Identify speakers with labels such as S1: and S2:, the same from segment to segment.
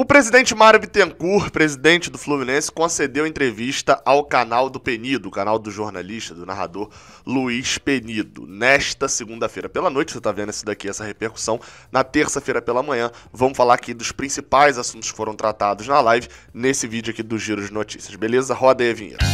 S1: O presidente Mário Bittencourt, presidente do Fluminense, concedeu entrevista ao canal do Penido, o canal do jornalista, do narrador Luiz Penido, nesta segunda-feira pela noite. Você está vendo isso daqui, essa repercussão. Na terça-feira pela manhã, vamos falar aqui dos principais assuntos que foram tratados na live, nesse vídeo aqui do Giro de Notícias. Beleza? Roda aí a vinheta.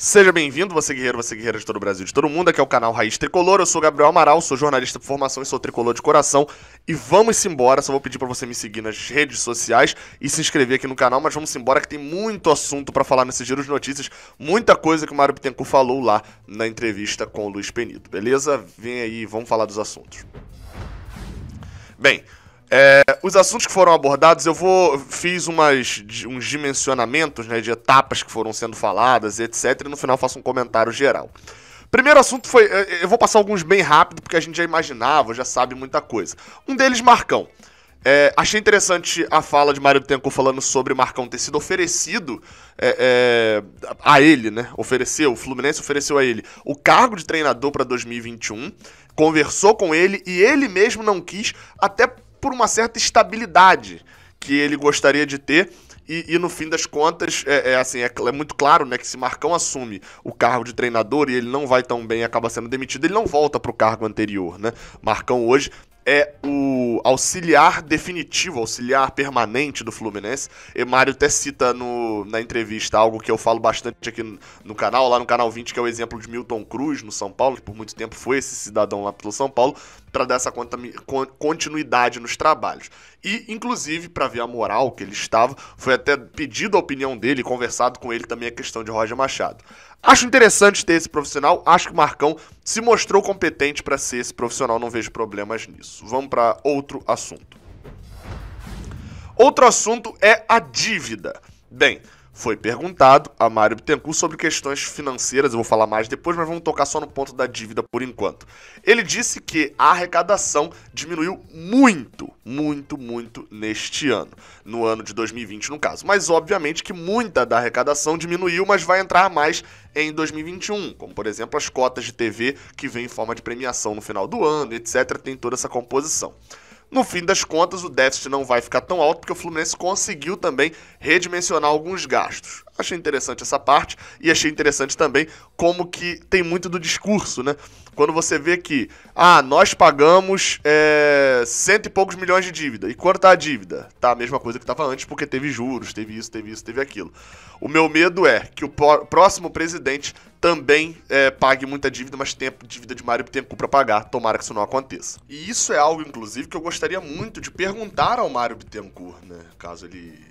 S1: Seja bem-vindo, você guerreiro, você guerreira de todo o Brasil, de todo o mundo. Aqui é o canal Raiz Tricolor. Eu sou Gabriel Amaral, sou jornalista por formação e sou tricolor de coração. E vamos embora. Só vou pedir para você me seguir nas redes sociais e se inscrever aqui no canal. Mas vamos embora que tem muito assunto para falar nesse giro de notícias. Muita coisa que o Mário Bittencourt falou lá na entrevista com o Luiz Penido, beleza? Vem aí, vamos falar dos assuntos. Bem, é, os assuntos que foram abordados, eu vou fiz umas, uns dimensionamentos né, de etapas que foram sendo faladas, etc. E no final faço um comentário geral. Primeiro assunto foi. É, é, eu vou passar alguns bem rápido, porque a gente já imaginava, já sabe muita coisa. Um deles, Marcão. É, achei interessante a fala de Mário Tenco falando sobre Marcão ter sido oferecido é, é, a ele, né? Ofereceu, o Fluminense ofereceu a ele o cargo de treinador para 2021, conversou com ele e ele mesmo não quis, até por uma certa estabilidade que ele gostaria de ter. E, e no fim das contas, é, é assim, é, é, muito claro né, que se Marcão assume o cargo de treinador e ele não vai tão bem acaba sendo demitido, ele não volta para o cargo anterior. Né? Marcão hoje é o auxiliar definitivo, auxiliar permanente do Fluminense. E Mário até cita no, na entrevista algo que eu falo bastante aqui no, no, canal, lá no canal 20, que é o exemplo de Milton Cruz no São Paulo, que por muito tempo foi esse cidadão lá pelo São Paulo, para dar essa continuidade nos trabalhos. E, inclusive, para ver a moral que ele estava, foi até pedido a opinião dele, conversado com ele também a questão de Roger Machado. Acho interessante ter esse profissional, acho que o Marcão se mostrou competente para ser esse profissional, não vejo problemas nisso. Vamos para outro assunto. Outro assunto é a dívida. Bem, foi perguntado a Mário Bittencourt sobre questões financeiras, eu vou falar mais depois, mas vamos tocar só no ponto da dívida por enquanto. Ele disse que a arrecadação diminuiu muito, muito, muito neste ano, no ano de 2020 no caso. Mas obviamente que muita da arrecadação diminuiu, mas vai entrar mais em 2021, como por exemplo as cotas de TV que vem em forma de premiação no final do ano, etc, tem toda essa composição. No fim das contas, o déficit não vai ficar tão alto porque o Fluminense conseguiu também redimensionar alguns gastos. Achei interessante essa parte e achei interessante também como que tem muito do discurso, né? Quando você vê que, ah, nós pagamos é, cento e poucos milhões de dívida. E quanto tá a dívida? Tá a mesma coisa que estava antes, porque teve juros, teve isso, teve isso, teve aquilo. O meu medo é que o próximo presidente também é, pague muita dívida, mas tenha dívida de Mário Bittencourt para pagar. Tomara que isso não aconteça. E isso é algo, inclusive, que eu gostaria muito de perguntar ao Mário Bittencourt, né? Caso ele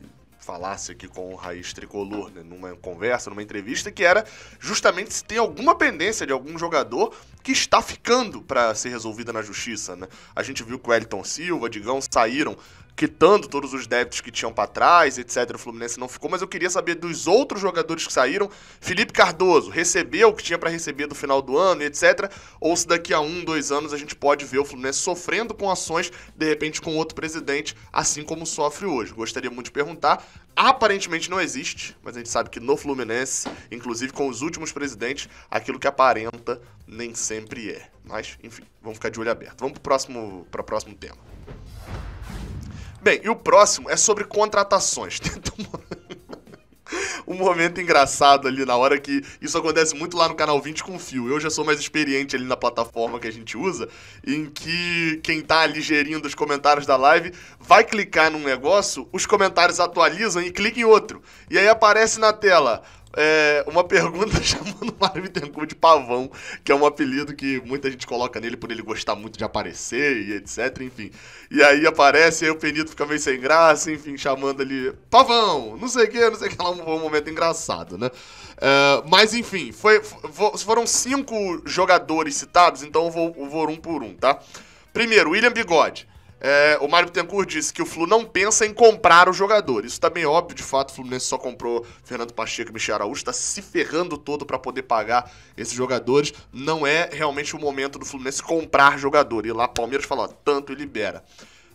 S1: falasse aqui com o Raiz Tricolor, né, numa conversa, numa entrevista, que era justamente se tem alguma pendência de algum jogador que está ficando para ser resolvida na justiça. Né? A gente viu que o Elton Silva, Digão saíram quitando todos os débitos que tinham para trás, etc. O Fluminense não ficou, mas eu queria saber dos outros jogadores que saíram. Felipe Cardoso recebeu o que tinha para receber do final do ano, etc. Ou se daqui a um, dois anos a gente pode ver o Fluminense sofrendo com ações, de repente com outro presidente, assim como sofre hoje. Gostaria muito de perguntar. Aparentemente não existe, mas a gente sabe que no Fluminense, inclusive com os últimos presidentes, aquilo que aparenta nem sempre é. Mas, enfim, vamos ficar de olho aberto. Vamos para o próximo tema. Bem, e o próximo é sobre contratações. Tenta um momento engraçado ali na hora que isso acontece muito lá no canal 20 com o Fio. Eu já sou mais experiente ali na plataforma que a gente usa, em que quem tá ali gerindo os comentários da live vai clicar num negócio, os comentários atualizam e clica em outro. E aí aparece na tela é, uma pergunta chamando o Mário Bittencourt de pavão, que é um apelido que muita gente coloca nele por ele gostar muito de aparecer e etc, enfim. E aí aparece, aí o Penito fica meio sem graça, enfim, chamando ele pavão, não sei o que, não sei o que, lá um, um momento engraçado, né? É, mas enfim, foi, foram cinco jogadores citados, então eu vou, eu vou um por um, tá? Primeiro, William Bigode. É, o Mário Bittencourt disse que o Flu não pensa em comprar o jogador. Isso tá bem óbvio, de fato, o Fluminense só comprou Fernando Pacheco e Michel Araújo, tá se ferrando todo para poder pagar esses jogadores. Não é realmente o momento do Fluminense comprar jogador. E lá Palmeiras fala, tanto e libera.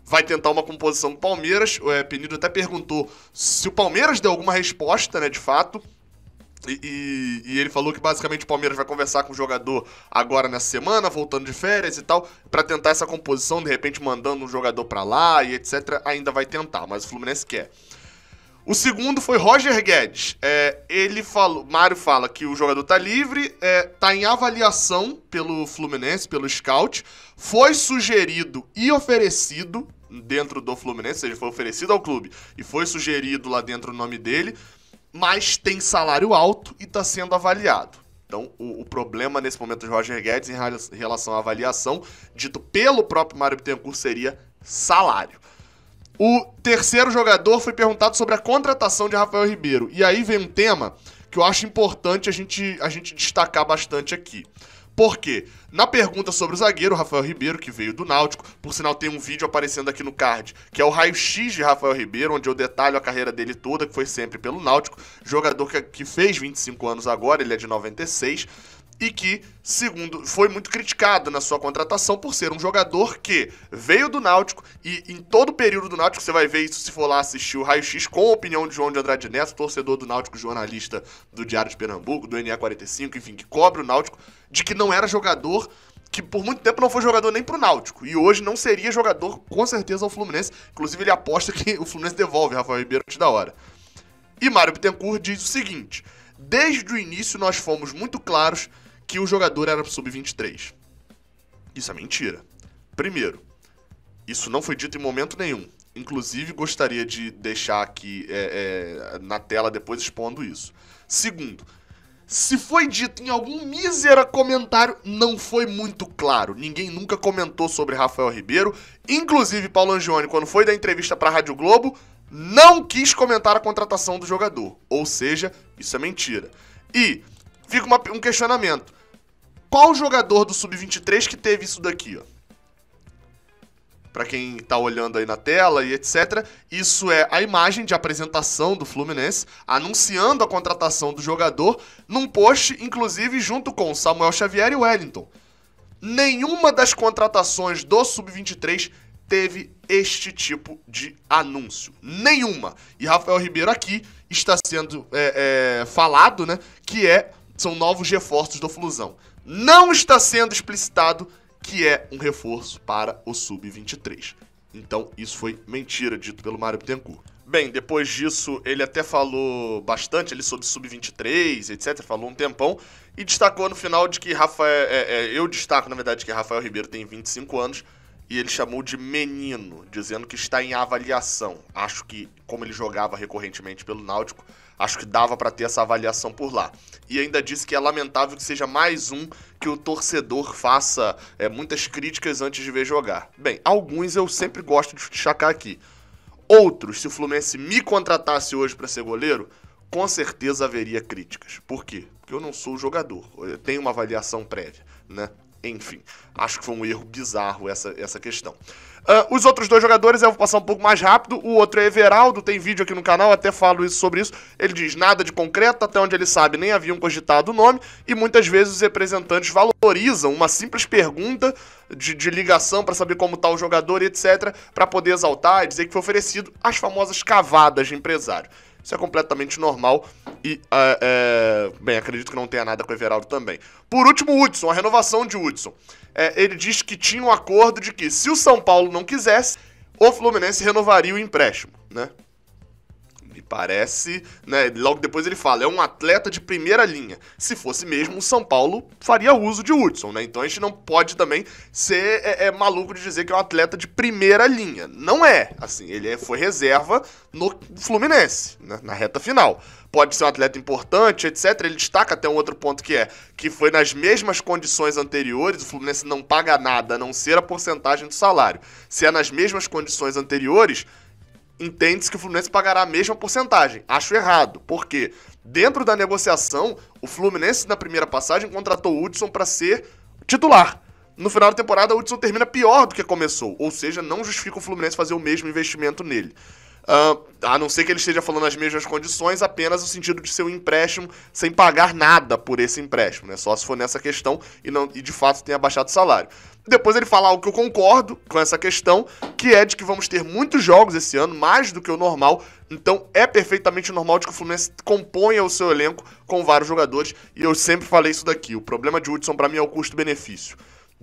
S1: Vai tentar uma composição com o Palmeiras. O é, Penido até perguntou se o Palmeiras deu alguma resposta, né, de fato. E, e, ele falou que basicamente o Palmeiras vai conversar com o jogador agora nessa semana, voltando de férias e tal, para tentar essa composição, de repente mandando um jogador para lá e etc. Ainda vai tentar, mas o Fluminense quer. O segundo foi Roger Guedes. É, ele falou, Mário fala que o jogador tá livre, é, tá em avaliação pelo Fluminense, pelo scout, foi sugerido e oferecido dentro do Fluminense, ou seja, foi oferecido ao clube e foi sugerido lá dentro o nome dele mas tem salário alto e está sendo avaliado. Então, o, o, problema nesse momento de Roger Guedes em relação à avaliação, dito pelo próprio Mário Bittencourt, seria salário. O terceiro jogador foi perguntado sobre a contratação de Rafael Ribeiro. E aí vem um tema que eu acho importante a gente, a gente destacar bastante aqui. Por quê? Na pergunta sobre o zagueiro, Rafael Ribeiro, que veio do Náutico, por sinal tem um vídeo aparecendo aqui no card, que é o raio-x de Rafael Ribeiro, onde eu detalho a carreira dele toda, que foi sempre pelo Náutico, jogador que, que fez 25 anos agora, ele é de 96 e que, segundo, foi muito criticado na sua contratação por ser um jogador que veio do Náutico e em todo o período do Náutico, você vai ver isso se for lá assistir o Raio X com a opinião de João de Andrade Neto, torcedor do Náutico, jornalista do Diário de Pernambuco, do NE45, enfim, que cobre o Náutico, de que não era jogador que por muito tempo não foi jogador nem pro Náutico. E hoje não seria jogador, com certeza, ao Fluminense. Inclusive, ele aposta que o Fluminense devolve Rafael Ribeiro antes da hora. E Mário Bittencourt diz o seguinte: desde o início nós fomos muito claros que o jogador era sub-23. Isso é mentira. Primeiro, isso não foi dito em momento nenhum. Inclusive, gostaria de deixar aqui é, é, na tela depois expondo isso. Segundo, se foi dito em algum mísero comentário, não foi muito claro. Ninguém nunca comentou sobre Rafael Ribeiro. Inclusive, Paulo Angione, quando foi da entrevista para a Rádio Globo, não quis comentar a contratação do jogador. Ou seja, isso é mentira. E fica uma, um questionamento. Qual jogador do Sub-23 que teve isso daqui, ó? Para quem tá olhando aí na tela e etc, isso é a imagem de apresentação do Fluminense anunciando a contratação do jogador num post, inclusive junto com Samuel Xavier e Wellington. Nenhuma das contratações do Sub-23 teve este tipo de anúncio. Nenhuma. E Rafael Ribeiro aqui está sendo é, é, falado, né? Que é são novos reforços do Flusão não está sendo explicitado que é um reforço para o Sub-23. Então, isso foi mentira, dito pelo Mário Bittencourt. Bem, depois disso, ele até falou bastante ali sobre Sub-23, etc. Falou um tempão e destacou no final de que Rafael. É, é, eu destaco, na verdade, que Rafael Ribeiro tem 25 anos e ele chamou de menino, dizendo que está em avaliação. Acho que, como ele jogava recorrentemente pelo Náutico, acho que dava para ter essa avaliação por lá. E ainda disse que é lamentável que seja mais um que o torcedor faça é, muitas críticas antes de ver jogar. Bem, alguns eu sempre gosto de destacar aqui. Outros, se o Fluminense me contratasse hoje para ser goleiro, com certeza haveria críticas. Por quê? Porque eu não sou jogador, eu tenho uma avaliação prévia, né? Enfim, acho que foi um erro bizarro essa, essa questão. Uh, os outros dois jogadores eu vou passar um pouco mais rápido. O outro é Everaldo, tem vídeo aqui no canal, até falo isso sobre isso. Ele diz nada de concreto, até onde ele sabe, nem haviam cogitado o nome, e muitas vezes os representantes valorizam uma simples pergunta de, de ligação para saber como está o jogador, etc., para poder exaltar e dizer que foi oferecido as famosas cavadas de empresário. Isso é completamente normal e, é, é, bem, acredito que não tenha nada com o Everaldo também. Por último, Hudson, a renovação de Hudson. É, ele diz que tinha um acordo de que se o São Paulo não quisesse, o Fluminense renovaria o empréstimo, né? Parece, né? Logo depois ele fala, é um atleta de primeira linha. Se fosse mesmo, o São Paulo faria uso de Hudson, né? Então a gente não pode também ser é, é, maluco de dizer que é um atleta de primeira linha. Não é. Assim, ele é, foi reserva no Fluminense, né? na reta final. Pode ser um atleta importante, etc. Ele destaca até um outro ponto que é que foi nas mesmas condições anteriores, o Fluminense não paga nada, a não ser a porcentagem do salário. Se é nas mesmas condições anteriores, entende-se que o Fluminense pagará a mesma porcentagem. Acho errado, porque dentro da negociação, o Fluminense na primeira passagem contratou o Hudson para ser titular. No final da temporada, o Hudson termina pior do que começou, ou seja, não justifica o Fluminense fazer o mesmo investimento nele. Uh, a não ser que ele esteja falando as mesmas condições, apenas no sentido de ser um empréstimo sem pagar nada por esse empréstimo, né? Só se for nessa questão e, não, e de fato tenha baixado o salário. Depois ele fala algo que eu concordo com essa questão, que é de que vamos ter muitos jogos esse ano, mais do que o normal. Então é perfeitamente normal de que o Fluminense componha o seu elenco com vários jogadores. E eu sempre falei isso daqui. O problema de Hudson para mim é o custo-benefício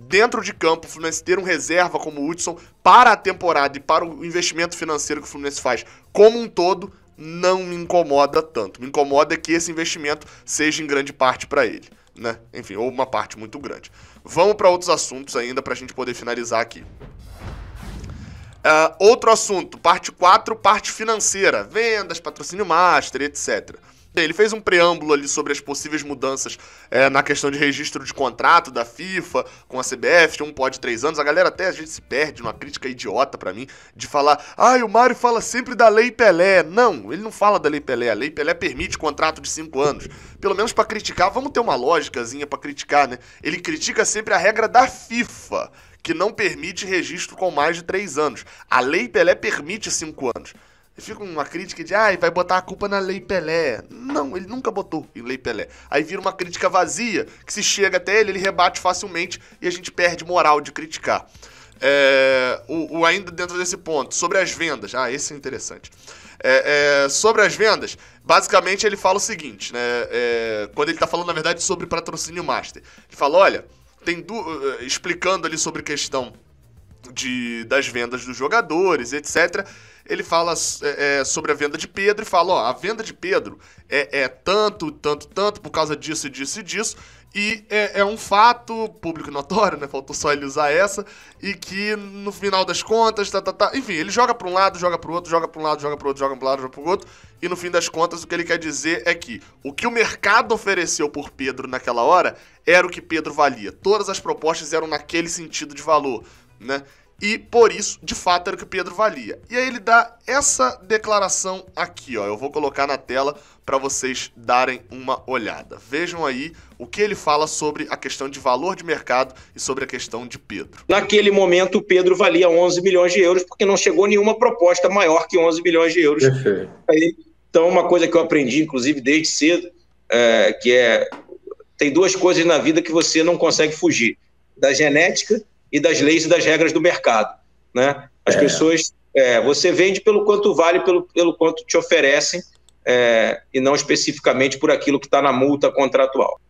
S1: dentro de campo, o Fluminense ter um reserva como o Hudson para a temporada e para o investimento financeiro que o Fluminense faz como um todo, não me incomoda tanto. Me incomoda que esse investimento seja em grande parte para ele. Né? Enfim, ou uma parte muito grande. Vamos para outros assuntos ainda para a gente poder finalizar aqui. Uh, outro assunto, parte 4, parte financeira, vendas, patrocínio master, etc. Ele fez um preâmbulo ali sobre as possíveis mudanças é, na questão de registro de contrato da FIFA com a CBF, um pode três anos. A galera até a gente se perde numa crítica idiota para mim de falar, ah, o Mário fala sempre da Lei Pelé. Não, ele não fala da Lei Pelé. A Lei Pelé permite contrato de cinco anos. Pelo menos para criticar, vamos ter uma lógicazinha para criticar, né? Ele critica sempre a regra da FIFA, que não permite registro com mais de três anos. A Lei Pelé permite cinco anos. Fica uma crítica de, ah, vai botar a culpa na Lei Pelé. Não, ele nunca botou em Lei Pelé. Aí vira uma crítica vazia, que se chega até ele, ele rebate facilmente e a gente perde moral de criticar. É, o, o, ainda dentro desse ponto, sobre as vendas. Ah, esse é interessante. É, é, sobre as vendas, basicamente ele fala o seguinte, né? É, quando ele está falando, na verdade, sobre patrocínio master. Ele fala, olha, tem du... Eh, eh, explicando ali sobre questão de, das vendas dos jogadores, etc ele fala é, é, sobre a venda de Pedro e fala: ó, a venda de Pedro é, é tanto, tanto, tanto, por causa disso, disso e disso. E é, é, um fato público notório, né? Faltou só ele usar essa. E que no final das contas, tá, tá, tá. Enfim, ele joga pra um lado, joga pro outro, joga pra um lado, joga pro outro, joga pro lado, joga pro outro. E no fim das contas, o que ele quer dizer é que o que o mercado ofereceu por Pedro naquela hora era o que Pedro valia. Todas as propostas eram naquele sentido de valor, né? e por isso, de fato, era o que o Pedro valia. E aí ele dá essa declaração aqui, ó. Eu vou colocar na tela para vocês darem uma olhada. Vejam aí o que ele fala sobre a questão de valor de mercado e sobre a questão de Pedro. Naquele momento, o Pedro valia 11 milhões de euros, porque não chegou nenhuma proposta maior que 11 milhões de euros. Aí, então, uma coisa que eu aprendi, inclusive, desde cedo, é, que é tem duas coisas na vida que você não consegue fugir: da genética e das leis e das regras do mercado. Né? As é. pessoas. É, você vende pelo quanto vale, pelo, pelo quanto te oferecem, é, e não especificamente por aquilo que está na multa contratual.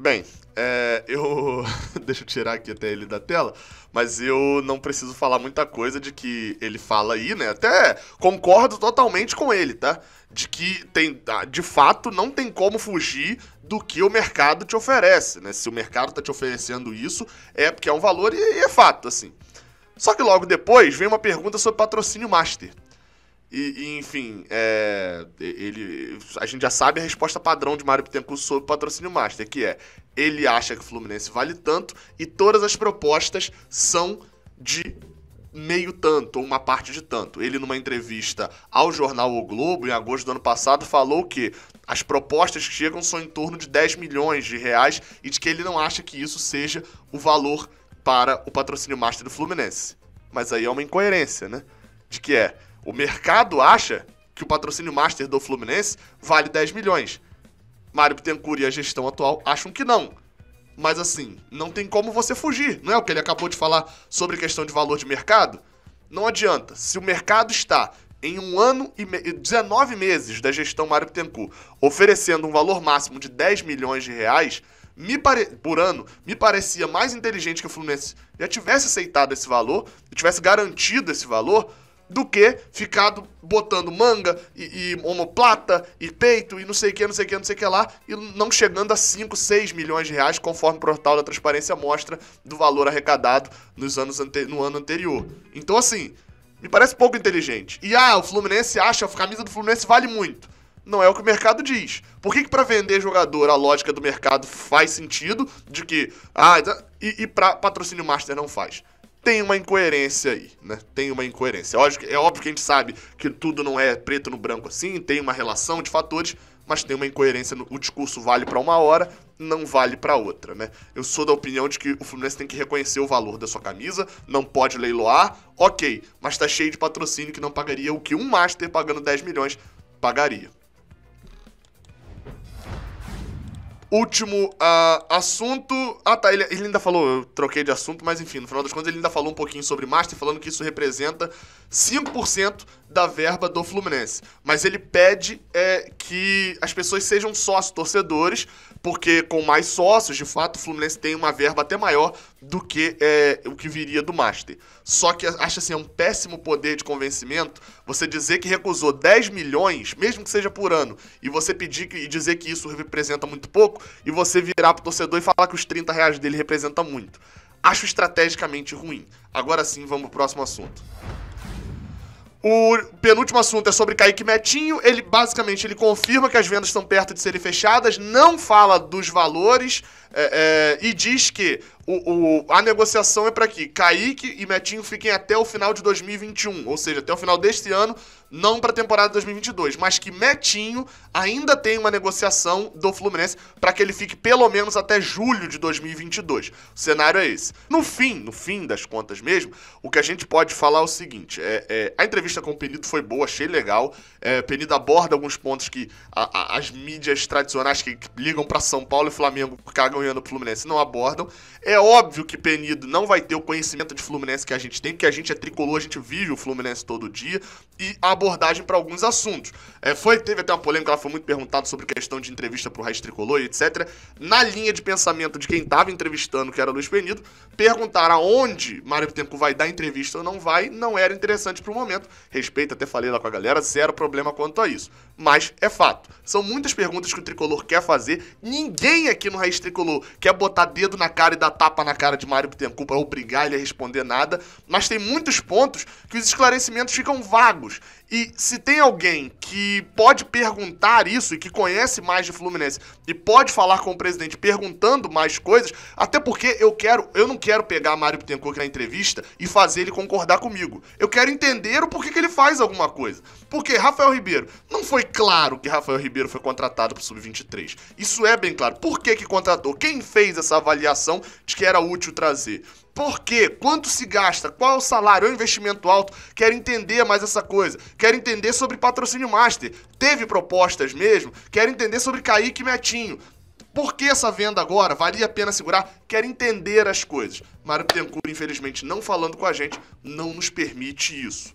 S1: Bem, é, eu. Deixa eu tirar aqui até ele da tela, mas eu não preciso falar muita coisa de que ele fala aí, né? Até concordo totalmente com ele, tá? De que tem, tá, de fato não tem como fugir do que o mercado te oferece, né? Se o mercado tá te oferecendo isso, é porque é um valor e, e é fato, assim. Só que logo depois vem uma pergunta sobre patrocínio master. E, e, enfim, é, ele, a gente já sabe a resposta padrão de Mário Bittencourt sobre o patrocínio master, que é ele acha que o Fluminense vale tanto e todas as propostas são de meio tanto, ou uma parte de tanto. Ele, numa entrevista ao jornal O Globo, em agosto do ano passado, falou que as propostas que chegam são em torno de 10 milhões de reais e de que ele não acha que isso seja o valor para o patrocínio master do Fluminense. Mas aí é uma incoerência, né? De que é o mercado acha que o patrocínio master do Fluminense vale 10 milhões. Mário Bittencourt e a gestão atual acham que não. Mas assim, não tem como você fugir, não é o que ele acabou de falar sobre questão de valor de mercado? Não adianta. Se o mercado está em um ano e me 19 meses da gestão Mário Bittencourt oferecendo um valor máximo de 10 milhões de reais por ano, me parecia mais inteligente que o Fluminense já tivesse aceitado esse valor, tivesse garantido esse valor, do que ficado botando manga e, e homoplata e peito e não sei o que, não sei o que, não sei o que lá, e não chegando a 5, 6 milhões de reais, conforme o portal da transparência mostra do valor arrecadado nos anos ante no ano anterior. Então, assim, me parece pouco inteligente. E ah, o Fluminense acha, a camisa do Fluminense vale muito. Não é o que o mercado diz. Por que, que para vender jogador a lógica do mercado faz sentido de que. Ah, e, e para patrocínio master não faz? tem uma incoerência aí, né? Tem uma incoerência. É óbvio, é óbvio que a gente sabe que tudo não é preto no branco assim, tem uma relação de fatores, mas tem uma incoerência. No, o discurso vale para uma hora, não vale para outra, né? Eu sou da opinião de que o Fluminense tem que reconhecer o valor da sua camisa, não pode leiloar, ok, mas tá cheio de patrocínio que não pagaria o que um Master pagando 10 milhões pagaria. Último uh, assunto. Ah, tá. Ele, ele, ainda falou, eu troquei de assunto, mas enfim, no final das contas, ele ainda falou um pouquinho sobre Master, falando que isso representa 5% da verba do Fluminense. Mas ele pede é, que as pessoas sejam sócios, torcedores, porque com mais sócios, de fato, o Fluminense tem uma verba até maior do que é, o que viria do Master. Só que acho assim, é um péssimo poder de convencimento você dizer que recusou 10 milhões, mesmo que seja por ano, e você pedir que, e dizer que isso representa muito pouco, e você virar pro torcedor e falar que os 30 reais dele representa muito. Acho estrategicamente ruim. Agora sim, vamos pro próximo assunto. O penúltimo assunto é sobre Kaique Metinho. Ele basicamente ele confirma que as vendas estão perto de serem fechadas, não fala dos valores, é, é, e diz que o, o, a negociação é para que Kaique e Metinho fiquem até o final de 2021, ou seja, até o final deste ano, não para a temporada 2022, mas que Metinho ainda tem uma negociação do Fluminense para que ele fique pelo menos até julho de 2022. O cenário é esse. No fim, no fim das contas mesmo, o que a gente pode falar é o seguinte: é, é a entrevista com o Penido foi boa, achei legal. É, Penido aborda alguns pontos que a, a, as mídias tradicionais que ligam para São Paulo e Flamengo cagam o Fluminense não abordam. É óbvio que Penido não vai ter o conhecimento de Fluminense que a gente tem, porque a gente é tricolor, a gente vive o Fluminense todo dia e a abordagem para alguns assuntos. É, foi, teve até uma polêmica, ela foi muito perguntada sobre questão de entrevista pro Raiz Tricolor e etc. Na linha de pensamento de quem estava entrevistando, que era Luiz Penido, perguntar aonde Mário Tempo vai dar entrevista ou não vai, não era interessante pro momento. Respeito, até falei lá com a galera, zero problema quanto a isso. Mas é fato. São muitas perguntas que o tricolor quer fazer. Ninguém aqui no Raiz Tricolor quer botar dedo na cara e dar tapa na cara de Mário Bittencourt para obrigar ele a responder nada, mas tem muitos pontos que os esclarecimentos ficam vagos. E se tem alguém que pode perguntar isso e que conhece mais de Fluminense e pode falar com o presidente perguntando mais coisas, até porque eu quero, eu não quero pegar Mário aqui na entrevista e fazer ele concordar comigo. Eu quero entender o porquê que ele faz alguma coisa. Porque Rafael Ribeiro, não foi claro que Rafael Ribeiro foi contratado para o Sub-23. Isso é bem claro. Por que que contratou? Quem fez essa avaliação de que era útil trazer? Porque quanto se gasta, qual é o salário, é o investimento alto, quero entender mais essa coisa. Quero entender sobre patrocínio master. Teve propostas mesmo? Quero entender sobre Kaique Metinho. Por que essa venda agora? Valia a pena segurar? Quero entender as coisas. Mário Tencourt, infelizmente, não falando com a gente, não nos permite isso.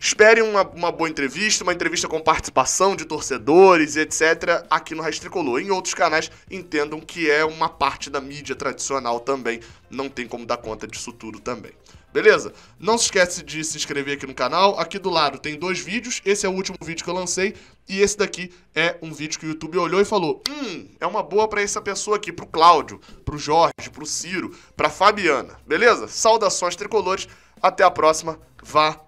S1: Espere uma, uma boa entrevista, uma entrevista com participação de torcedores, etc., aqui no Rádio Tricolor. Em outros canais, entendam que é uma parte da mídia tradicional também. Não tem como dar conta disso tudo também. Beleza? Não se esquece de se inscrever aqui no canal. Aqui do lado tem dois vídeos. Esse é o último vídeo que eu lancei. E esse daqui é um vídeo que o YouTube olhou e falou: Hum, é uma boa para essa pessoa aqui, pro Cláudio, pro Jorge, pro Ciro, pra Fabiana. Beleza? Saudações tricolores. Até a próxima. Vá